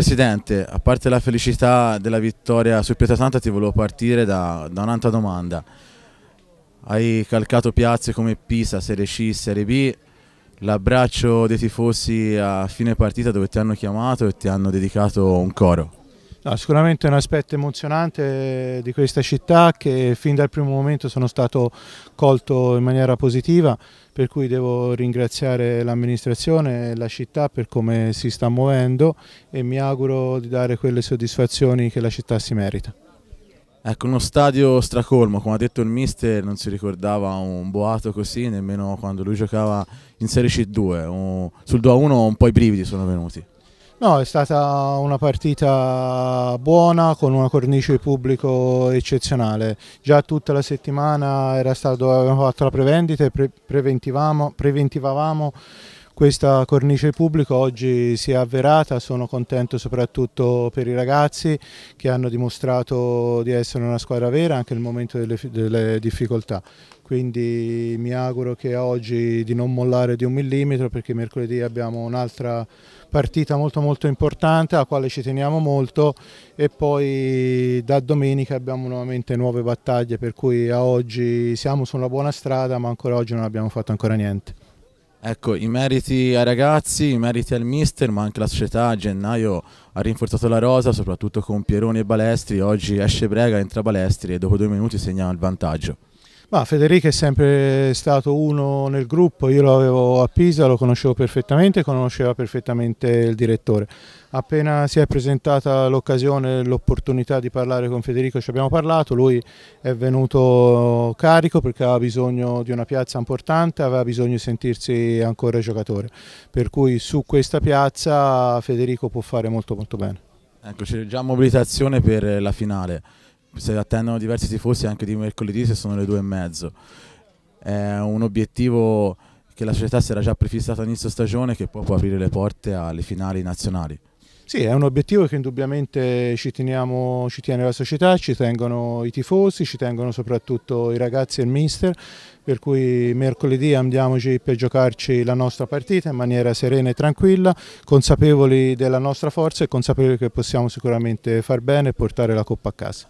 Presidente, a parte la felicità della vittoria su Pietrasanta ti volevo partire da, da un'altra domanda. Hai calcato piazze come Pisa, Serie C, Serie B, l'abbraccio dei tifosi a fine partita dove ti hanno chiamato e ti hanno dedicato un coro. No, sicuramente è un aspetto emozionante di questa città che fin dal primo momento sono stato colto in maniera positiva, per cui devo ringraziare l'amministrazione e la città per come si sta muovendo e mi auguro di dare quelle soddisfazioni che la città si merita. Ecco, uno stadio stracolmo, come ha detto il mister, non si ricordava un boato così, nemmeno quando lui giocava in Serie C2. sul 2-1 un po' i brividi sono venuti. No, è stata una partita buona con una cornice di pubblico eccezionale. Già tutta la settimana era stato, avevamo fatto la prevendita e pre preventivavamo questa cornice pubblica oggi si è avverata, sono contento soprattutto per i ragazzi che hanno dimostrato di essere una squadra vera anche nel momento delle, delle difficoltà. Quindi mi auguro che oggi di non mollare di un millimetro perché mercoledì abbiamo un'altra partita molto molto importante alla quale ci teniamo molto e poi da domenica abbiamo nuovamente nuove battaglie per cui a oggi siamo sulla buona strada ma ancora oggi non abbiamo fatto ancora niente. Ecco, i meriti ai ragazzi, i meriti al mister, ma anche la società a gennaio ha rinforzato la rosa, soprattutto con Pieroni e Balestri, oggi esce Brega, entra Balestri e dopo due minuti segna il vantaggio. Ma Federico è sempre stato uno nel gruppo, io lo avevo a Pisa, lo conoscevo perfettamente, conosceva perfettamente il direttore. Appena si è presentata l'occasione, l'opportunità di parlare con Federico ci abbiamo parlato, lui è venuto carico perché aveva bisogno di una piazza importante, aveva bisogno di sentirsi ancora giocatore, per cui su questa piazza Federico può fare molto molto bene. Ecco, c'è già mobilitazione per la finale se attendono diversi tifosi anche di mercoledì se sono le due e mezzo. È un obiettivo che la società si era già prefissata all'inizio stagione che poi può aprire le porte alle finali nazionali. Sì, è un obiettivo che indubbiamente ci, teniamo, ci tiene la società, ci tengono i tifosi, ci tengono soprattutto i ragazzi e il mister, per cui mercoledì andiamoci per giocarci la nostra partita in maniera serena e tranquilla, consapevoli della nostra forza e consapevoli che possiamo sicuramente far bene e portare la Coppa a casa.